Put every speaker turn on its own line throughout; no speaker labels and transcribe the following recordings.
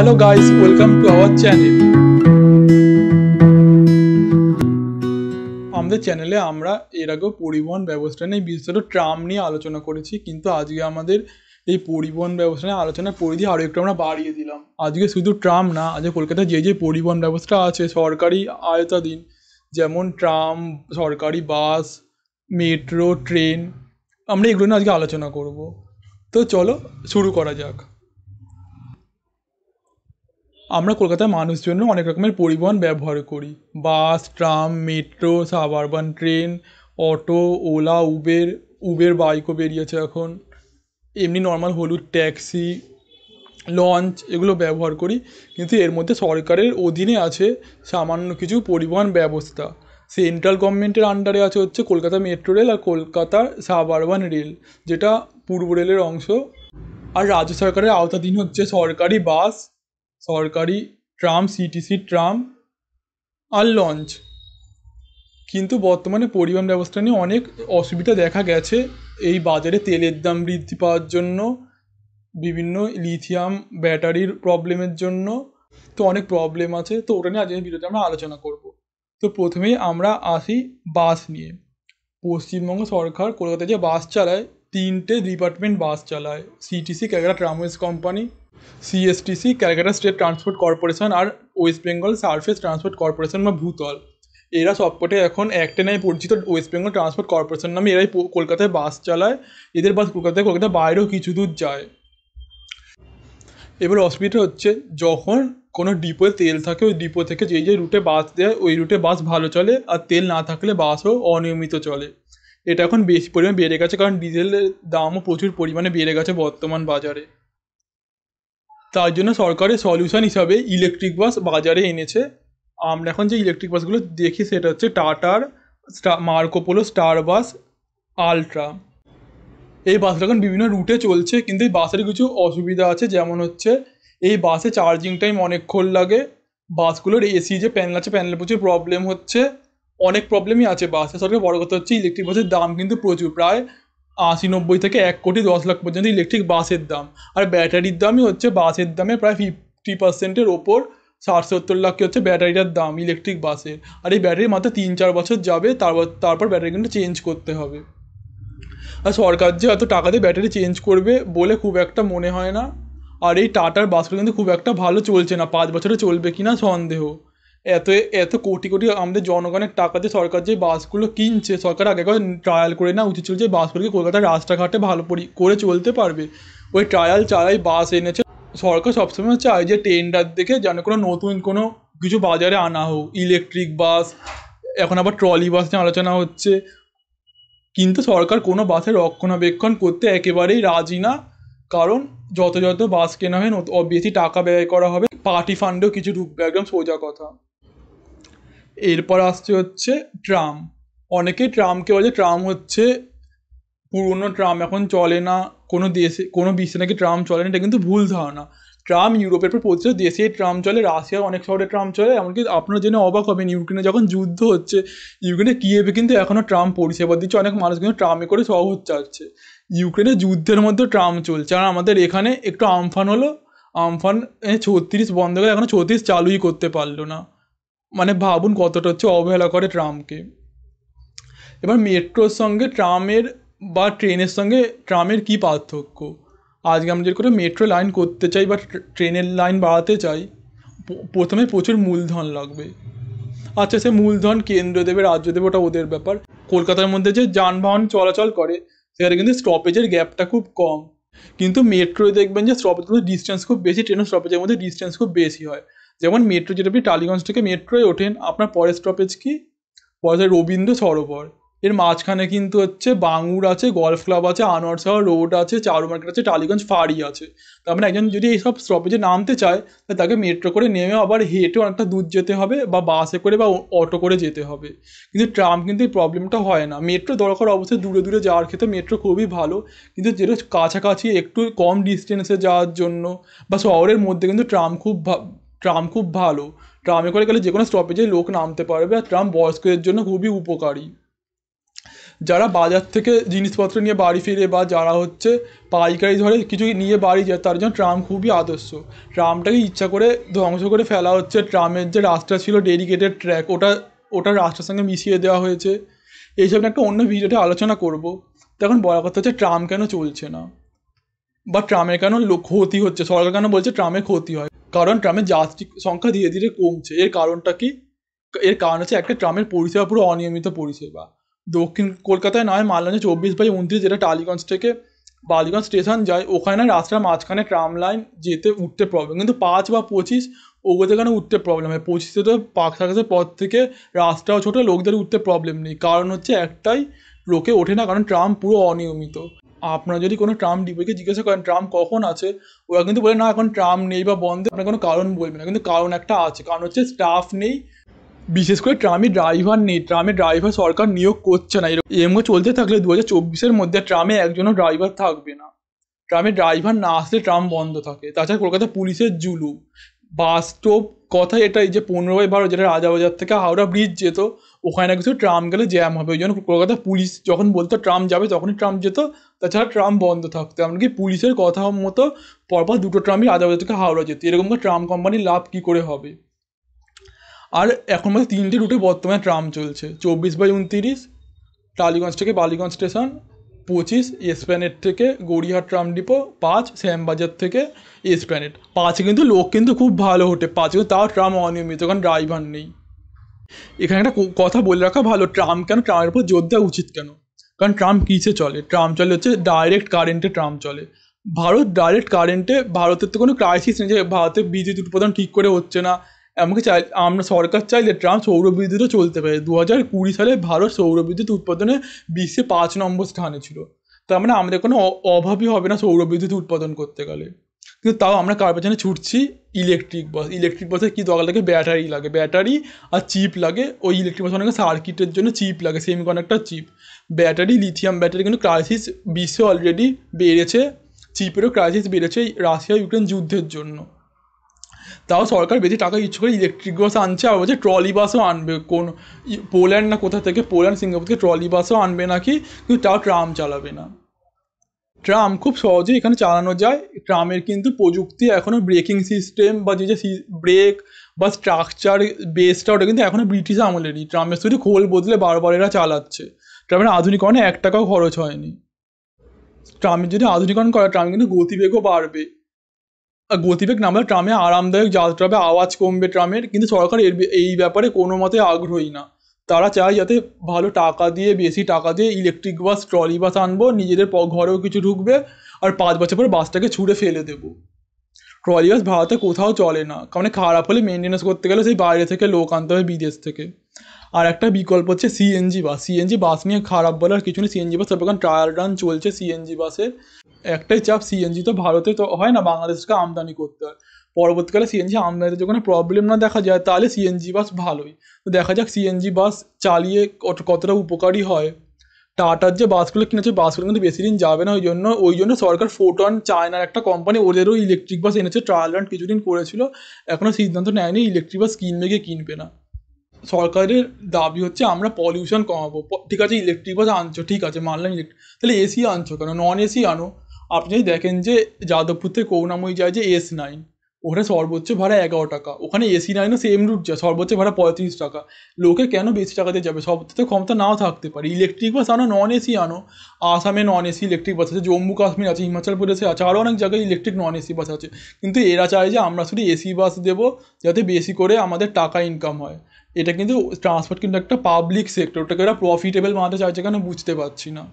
hello guys welcome to our channel আমাদের চ্যানেলে আমরা এর আগেও পরিবহন ব্যবস্থা নিয়ে বিশেষত ট্রাম নিয়ে আলোচনা করেছি কিন্তু আজকে আমাদের এই পরিবহন ব্যবস্থা নিয়ে আলোচনার পরিধি আরও একটু আমরা বাড়িয়ে দিলাম আজকে শুধু ট্রাম না আজকে কলকাতায় যে যে পরিবহন ব্যবস্থা আছে সরকারি আয়তাধীন যেমন ট্রাম সরকারি বাস মেট্রো ট্রেন আমরা এগুলো নিয়ে আজকে আলোচনা করব তো চলো শুরু করা যাক আমরা কলকাতার মানুষজনও অনেক রকমের পরিবহন ব্যবহার করি bus tram metro suburban train auto Ola Uber Uber বাইকও বেরিয়েছে এখন এমনি নর্মাল হলুদ ট্যাক্সি লঞ্চ এগুলো ব্যবহার করি কিন্তু এর মধ্যে সরকারের অধীনে আছে সামান্য কিছু পরিবহন ব্যবস্থা সেন্ট্রাল গভর্নমেন্টের আন্ডারে আছে হচ্ছে কলকাতা মেট্রো রেল আর কলকাতা সাবারবান রেল যেটা পূর্ব রেলের অংশ আর রাজ্য সরকারের আওতাধীন হচ্ছে সরকারি বাস সরকারি ট্রাম সিটিসি ট্রাম আর লঞ্চ কিন্তু বর্তমানে পরিবহন ব্যবস্থা নিয়ে অনেক অসুবিধা দেখা গেছে এই বাজারে তেলের দাম বৃদ্ধি পাওয়ার জন্য বিভিন্ন লিথিয়াম ব্যাটারির প্রবলেমের জন্য তো অনেক প্রবলেম আছে তো ওটা নিয়ে আজকের ভিডিওতে আমরা আলোচনা করব তো প্রথমেই আমরা আসি বাস নিয়ে পশ্চিমবঙ্গ সরকার কলকাতায় যে বাস চালায় তিনটে ডিপার্টমেন্ট বাস চালায় সিটিসি ক্যাগরা tramways company CSTC Calcutta State Transport Corporation আর West Bengal Surface Transport Corporation বা ভূতল এরা সবকটে এখন একটেনায় পরিচিত ওয়েস্ট বেঙ্গল ট্রান্সপোর্ট কর্পোরেশন নামে এরাই কলকাতায় বাস চালায় এদের বাস কলকাতায় কলকাতার বাইরেও কিছু দূর যায় এবার অসুবিধা হচ্ছে যখন কোনো ডিপোতে তেল থাকে ওই ডিপো থেকে যেই যে রুটে বাস দেয় ওই রুটে বাস ভালো চলে আর তেল না থাকলে বাসও অনিয়মিত চলে এটা এখন বেশি পরিমাণে বেড়ে গেছে কারণ ডিজেলের দামও প্রচুর পরিমাণে বেড়ে গেছে বর্তমান বাজারে তার জন্য সরকারের সলিউশন হিসাবে ইলেকট্রিক বাস বাজারে এনেছে আমরা এখন যে ইলেকট্রিক বাসগুলো দেখি সেটা হচ্ছে টাটার মার্কোপোলো স্টার বাস আলট্রা এই বাসটা এখন বিভিন্ন রুটে চলছে কিন্তু এই বাসের কিছু অসুবিধা আছে যেমন হচ্ছে এই বাসে চার্জিং টাইম অনেকক্ষণ লাগে বাসগুলোর এসি যে প্যানেল আছে প্যানেল প্রচুর প্রবলেম হচ্ছে অনেক প্রবলেমই আছে বাসে সরকার বড় কথা হচ্ছে ইলেকট্রিক বাসের দাম কিন্তু প্রচুর প্রায় আশি নব্বই থেকে এক কোটি দশ লাখ পর্যন্ত ইলেকট্রিক বাসের দাম আর ব্যাটারির দামই হচ্ছে বাসের দামে প্রায় ফিফটি পার্সেন্টের ওপর ষাট সত্তর লাখকে হচ্ছে ব্যাটারিটার দাম ইলেকট্রিক বাসের আর এই ব্যাটারি মাত্র তিন চার বছর যাবে তারপর তারপর ব্যাটারি কিন্তু চেঞ্জ করতে হবে আর সরকার যে এত টাকা দিয়ে ব্যাটারি চেঞ্জ করবে বলে খুব একটা মনে হয় না আর এই টাটার বাসগুলো কিন্তু খুব একটা ভালো চলছে না পাঁচ বছরে চলবে কি না সন্দেহ এত এত কোটি কোটি আমাদের জনগণের টাকা দিয়ে সরকার যে বাসগুলো কিনছে সরকার আগে ট্রায়াল করে নেওয়া উচিত ছিল যে বাসগুলোকে কলকাতার রাস্তাঘাটে ভালো পরি করে চলতে পারবে ওই ট্রায়াল চালাই বাস এনেছে সরকার সবসময় চায় যে টেন্ডার দেখে যেন কোনো নতুন কোনো কিছু বাজারে আনা হোক ইলেকট্রিক বাস এখন আবার ট্রলি বাস নিয়ে আলোচনা হচ্ছে কিন্তু সরকার কোনো বাসের রক্ষণাবেক্ষণ করতে একেবারেই রাজি না কারণ যত যত বাস কেনা হয় বেশি টাকা ব্যয় করা হবে পার্টি ফান্ডেও কিছু ঢুকবে একদম সোজা কথা এরপর আসছে হচ্ছে ট্রাম অনেকেই ট্রামকে বলে ট্রাম হচ্ছে পুরনো ট্রাম এখন চলে না কোনো দেশে কোনো বিশ্বে নাকি ট্রাম চলে না এটা কিন্তু ভুল ধারণা ট্রাম ইউরোপের পর প্রতিটা দেশে ট্রাম চলে রাশিয়ার অনেক শহরে ট্রাম চলে এমনকি আপনার জেনে অবাক হবেন ইউক্রেনে যখন যুদ্ধ হচ্ছে ইউক্রেনে কিয়েভে কিন্তু এখনও ট্রাম পরিষেবা দিচ্ছে অনেক মানুষ কিন্তু ট্রামে করে সহজ চাচ্ছে ইউক্রেনে যুদ্ধের মধ্যে ট্রাম চলছে আর আমাদের এখানে একটু আমফান হলো আমফান ছত্রিশ বন্ধ করে এখনও ছত্রিশ চালুই করতে পারলো না মানে ভাবুন কতটা হচ্ছে অবহেলা করে ট্রামকে এবার মেট্রোর সঙ্গে ট্রামের বা ট্রেনের সঙ্গে ট্রামের কী পার্থক্য আজকে আমরা যে করে মেট্রো লাইন করতে চাই বা ট্রেনের লাইন বাড়াতে চাই প্রথমে প্রচুর মূলধন লাগবে আচ্ছা সে মূলধন কেন্দ্র দেবে রাজ্য দেবে ওটা ওদের ব্যাপার কলকাতার মধ্যে যে যানবাহন চলাচল করে সেখানে কিন্তু স্টপেজের গ্যাপটা খুব কম কিন্তু মেট্রোয় দেখবেন যে মধ্যে ডিস্টেন্স খুব বেশি ট্রেনের স্টপেজের মধ্যে ডিস্টেন্স খুব বেশি হয় যেমন মেট্রো যেটা আপনি টালিগঞ্জ থেকে মেট্রোয় ওঠেন আপনার পরের স্টপেজ কি পরে রবীন্দ্র সরোবর এর মাঝখানে কিন্তু হচ্ছে বাঙুর আছে গলফ ক্লাব আছে আনোয়ারসাহা রোড আছে চারু মার্কেট আছে টালিগঞ্জ ফাড়ি আছে তারপরে মানে একজন যদি এইসব স্টপেজে নামতে চায় তাহলে তাকে মেট্রো করে নেমে আবার হেঁটে অনেকটা দূর যেতে হবে বা বাসে করে বা অটো করে যেতে হবে কিন্তু ট্রাম কিন্তু এই প্রবলেমটা হয় না মেট্রো দরকার অবশ্যই দূরে দূরে যাওয়ার ক্ষেত্রে মেট্রো খুবই ভালো কিন্তু যেটা কাছাকাছি একটু কম ডিস্টেন্সে যাওয়ার জন্য বা শহরের মধ্যে কিন্তু ট্রাম খুব ট্রাম খুব ভালো ট্রামে করে গেলে যে কোনো স্টপেজে লোক নামতে পারবে আর ট্রাম বয়স্কদের জন্য খুবই উপকারী যারা বাজার থেকে জিনিসপত্র নিয়ে বাড়ি ফিরে বা যারা হচ্ছে পাইকারি ধরে কিছু নিয়ে বাড়ি যায় তার জন্য ট্রাম খুবই আদর্শ ট্রামটাকে ইচ্ছা করে ধ্বংস করে ফেলা হচ্ছে ট্রামের যে রাস্তা ছিল ডেডিকেটেড ট্র্যাক ওটা ওটা রাস্তার সঙ্গে মিশিয়ে দেওয়া হয়েছে এইসব নিয়ে একটা অন্য ভিডিওতে আলোচনা করব তখন বড় কথা হচ্ছে ট্রাম কেন চলছে না বা ট্রামে কেন ক্ষতি হচ্ছে সরকার কেন বলছে ট্রামে ক্ষতি হয় কারণ ট্রামের যাত্রী সংখ্যা ধীরে ধীরে কমছে এর কারণটা কি এর কারণ হচ্ছে একটা ট্রামের পরিষেবা পুরো অনিয়মিত পরিষেবা দক্ষিণ কলকাতায় নয় মালানে চব্বিশ বাই উনত্রিশ যেটা টালিগঞ্জ থেকে বালিগঞ্জ স্টেশন যায় ওখানে রাস্তার মাঝখানে ট্রাম লাইন যেতে উঠতে প্রবলেম কিন্তু পাঁচ বা পঁচিশ ওগুলোতে কেন উঠতে প্রবলেম হয় পঁচিশে তো পাক সাকাশের পর থেকে রাস্তাও ছোটো লোকদের উঠতে প্রবলেম নেই কারণ হচ্ছে একটাই লোকে ওঠে না কারণ ট্রাম পুরো অনিয়মিত আপনারা যদি কোনো ট্রাম ডিপিকে জিজ্ঞাসা করেন ট্রাম কখন আছে ওরা কিন্তু বলে না এখন ট্রাম নেই বা বন্ধ আপনার কোনো কারণ বলবে না কিন্তু কারণ একটা আছে কারণ হচ্ছে স্টাফ নেই বিশেষ করে ট্রামে ড্রাইভার নেই ট্রামে ড্রাইভার সরকার নিয়োগ করছে না এমও চলতে থাকলে দু হাজার চব্বিশের মধ্যে ট্রামে একজনও ড্রাইভার থাকবে না ট্রামে ড্রাইভার না আসলে ট্রাম বন্ধ থাকে তাছাড়া কলকাতা পুলিশের জুলুম বাস্তব কথা এটাই যে পনেরো বাই বারো যেটা রাজাবাজার থেকে হাওড়া ব্রিজ যেত ওখানে কিছু ট্রাম গেলে জ্যাম হবে ওই জন্য কলকাতা পুলিশ যখন বলতো ট্রাম যাবে তখনই ট্রাম যেত তাছাড়া ট্রাম বন্ধ থাকতো এমনকি পুলিশের কথা মতো পরপর দুটো ট্রামই রাজাবাজার থেকে হাওড়া যেত এরকম ট্রাম কোম্পানির লাভ কী করে হবে আর এখন মাত্র তিনটে রুটে বর্তমানে ট্রাম চলছে চব্বিশ বাই উনতিরিশ টালিগঞ্জ থেকে বালিগঞ্জ স্টেশন পঁচিশ এসপ্ল্যানেড থেকে গড়িয়াহাট ট্রাম ডিপো পাঁচ শ্যামবাজার থেকে এসপ্ল্যানেড পাঁচে কিন্তু লোক কিন্তু খুব ভালো হোটে পাঁচে কিন্তু তাও ট্রাম অনিয়মিত কারণ ড্রাইভার নেই এখানে একটা কথা বলে রাখা ভালো ট্রাম কেন ট্রামের উপর জোর দেওয়া উচিত কেন কারণ ট্রাম কিসে চলে ট্রাম চলে হচ্ছে ডাইরেক্ট কারেন্টে ট্রাম চলে ভারত ডাইরেক্ট কারেন্টে ভারতের তো কোনো ক্রাইসিস নেই যে ভারতে বিদ্যুৎ উৎপাদন ঠিক করে হচ্ছে না এমনকি চাই আমরা সরকার চাইলে ট্রাম সৌরবিদ্যুৎও চলতে পারে দু হাজার কুড়ি সালে ভারত সৌরবিদ্যুৎ উৎপাদনে বিশ্বে পাঁচ নম্বর স্থানে ছিল তার মানে আমাদের কোনো অভাবই হবে না সৌরবিদ্যুৎ উৎপাদন করতে গেলে কিন্তু তাও আমরা কার পেছনে ছুটছি ইলেকট্রিক বাস ইলেকট্রিক বাসে কী দরকার লাগে ব্যাটারি লাগে ব্যাটারি আর চিপ লাগে ওই ইলেকট্রিক বাস অনেক সার্কিটের জন্য চিপ লাগে semiconductor chip battery lithium battery কিন্তু ক্রাইসিস বিশ্বে অলরেডি বেড়েছে চিপেরও ক্রাইসিস বেড়েছে রাশিয়া ইউক্রেন যুদ্ধের জন্য তাও সরকার বেশি টাকা ইউজ করে ইলেকট্রিক বাস আনছে আর বলছে ট্রলি বাসও আনবে কোন পোল্যান্ড না কোথা থেকে পোল্যান্ড সিঙ্গাপুর থেকে ট্রলি বাসও আনবে নাকি কিন্তু তাও ট্রাম চালাবে না ট্রাম খুব সহজেই এখানে চালানো যায় ট্রামের কিন্তু প্রযুক্তি এখনও ব্রেকিং সিস্টেম বা যে যে ব্রেক বা স্ট্রাকচার বেসটা ওটা কিন্তু এখনও ব্রিটিশ আমলেরই ট্রামের শুধু খোল বদলে বারবার এরা চালাচ্ছে ট্রামের আধুনিকরণে এক টাকাও খরচ হয়নি ট্রামের যদি আধুনিকরণ করা ট্রাম কিন্তু গতিবেগও বাড়বে গতিবেগ নামলে ট্রামে আরামদায়ক যাত্রা হবে আওয়াজ কমবে ট্রামের কিন্তু সরকার এর এই ব্যাপারে কোনো মতে আগ্রহী না তারা চায় যাতে ভালো টাকা দিয়ে বেশি টাকা দিয়ে ইলেকট্রিক বাস ট্রলি বাস আনবো নিজেদের ঘরেও কিছু ঢুকবে আর পাঁচ বছর পর বাসটাকে ছুঁড়ে ফেলে দেবো ট্রলি বাস ভারতে কোথাও চলে না কারণ খারাপ হলে মেনটেনেন্স করতে গেলে সেই বাইরে থেকে লোক আনতে হবে বিদেশ থেকে আর একটা বিকল্প হচ্ছে সিএনজি বাস সিএনজি বাস নিয়ে খারাপ বলার কিছু নেই সিএনজি বাস সব এখন ট্রায়াল রান চলছে সিএনজি বাসের একটাই চাপ সিএনজি তো ভারতে তো হয় না বাংলাদেশকে আমদানি করতে হয় পরবর্তীকালে সিএনজি আমদানিতে যখন প্রবলেম না দেখা যায় তাহলে সিএনজি বাস ভালোই তো দেখা যাক সিএনজি বাস চালিয়ে কতটা উপকারী হয় টাটার যে বাসগুলো কিনেছে বাসগুলো কিন্তু বেশি দিন যাবে না ওই জন্য ওই জন্য সরকার ফোটন চায়নার একটা কোম্পানি ওদেরও ইলেকট্রিক বাস এনেছে ট্রায়াল রান কিছুদিন করেছিল এখনও সিদ্ধান্ত নেয়নি ইলেকট্রিক বাস কিনবে গিয়ে কিনবে না সরকারের দাবি হচ্ছে আমরা পলিউশন কমাবো ঠিক আছে ইলেকট্রিক বাস আনছো ঠিক আছে মানলাম ইলেকট্রিক তাহলে এসি আনছো কেন নন এসি আনো আপনি দেখেন যে যাদবপুর থেকে করুণাময়ী যায় যে এস নাইন ওখানে সর্বোচ্চ ভাড়া এগারো টাকা ওখানে এসি নাইনও সেম রুট যায় সর্বোচ্চ ভাড়া পঁয়ত্রিশ টাকা লোকে কেন বেশি টাকা দিয়ে যাবে সব তো ক্ষমতা নাও থাকতে পারে ইলেকট্রিক বাস আনো নন এসি আনো আসামে নন এসি ইলেকট্রিক বাস আছে জম্মু কাশ্মীর আছে হিমাচল প্রদেশে আছে আরও অনেক জায়গায় ইলেকট্রিক নন এসি বাস আছে কিন্তু এরা চায় যে আমরা শুধু এসি বাস দেবো যাতে বেশি করে আমাদের টাকা ইনকাম হয় এটা কিন্তু ট্রান্সপোর্ট কিন্তু একটা পাবলিক সেক্টর ওটাকে এরা প্রফিটেবল মানতে চাইছে কেন বুঝতে পারছি না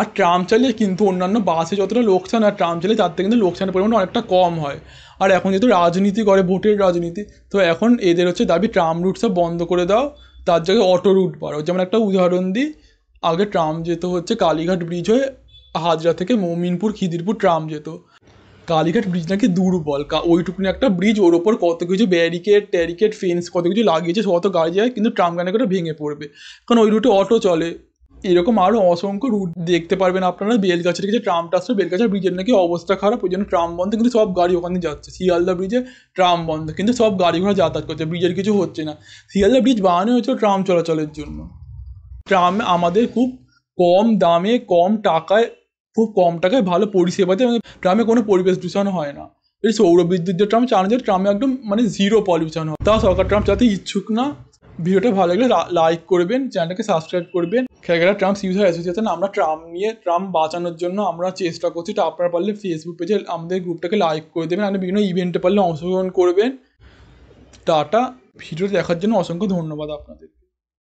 আর ট্রাম চালিয়ে কিন্তু অন্যান্য বাসে যতটা লোকসান আর ট্রাম চালিয়ে তার থেকে কিন্তু লোকসানের পরিমাণ অনেকটা কম হয় আর এখন যেহেতু রাজনীতি করে ভোটের রাজনীতি তো এখন এদের হচ্ছে দাবি ট্রাম রুট সব বন্ধ করে দাও তার জায়গায় অটো রুট বাড়াও যেমন একটা উদাহরণ দিই আগে ট্রাম যেত হচ্ছে কালীঘাট ব্রিজ হয়ে হাজরা থেকে মমিনপুর খিদিরপুর ট্রাম যেত কালীঘাট ব্রিজ নাকি দুর্বল ওইটুকুনি একটা ব্রিজ ওর ওপর কত কিছু ব্যারিকেড ট্যারিকেড ফেন্স কত কিছু লাগিয়েছে কত গাড়ি যায় কিন্তু ট্রাম কেন ভেঙে পড়বে কারণ ওই রুটে অটো চলে এরকম আরও অসংখ্য রুট দেখতে পারবেন আপনারা বেলগাছের কাছে ট্রামটা আসছে বেলগাছের ব্রিজের নাকি অবস্থা খারাপ ওই জন্য ট্রাম বন্ধ কিন্তু সব গাড়ি ওখানে যাচ্ছে শিয়ালদা ব্রিজে ট্রাম বন্ধ কিন্তু সব গাড়ি ঘোড়া যাতায়াত করছে ব্রিজের কিছু হচ্ছে না শিয়ালদা ব্রিজ বানানো হয়েছে ট্রাম চলাচলের জন্য ট্রাম আমাদের খুব কম দামে কম টাকায় খুব কম টাকায় ভালো পরিষেবাতে ট্রামে কোনো পরিবেশ দূষণ হয় না এই সৌরবিদ্যুৎ যে ট্রাম চালানো যায় ট্রামে একদম মানে জিরো পলিউশন হয় তা সরকার ট্রাম চালাতে ইচ্ছুক না ভিডিওটা ভালো লাগলে লাইক করবেন চ্যানেলটাকে সাবস্ক্রাইব করবেন খেলাঘেরা ট্রাম্পস ইউজার অ্যাসোসিয়েশন আমরা ট্রাম নিয়ে ট্রাম বাঁচানোর জন্য আমরা চেষ্টা করছি তো আপনারা পারলে ফেসবুক পেজে আমাদের গ্রুপটাকে লাইক করে দেবেন আপনি বিভিন্ন ইভেন্টে পারলে অংশগ্রহণ করবেন টাটা ভিডিও দেখার জন্য অসংখ্য ধন্যবাদ আপনাদের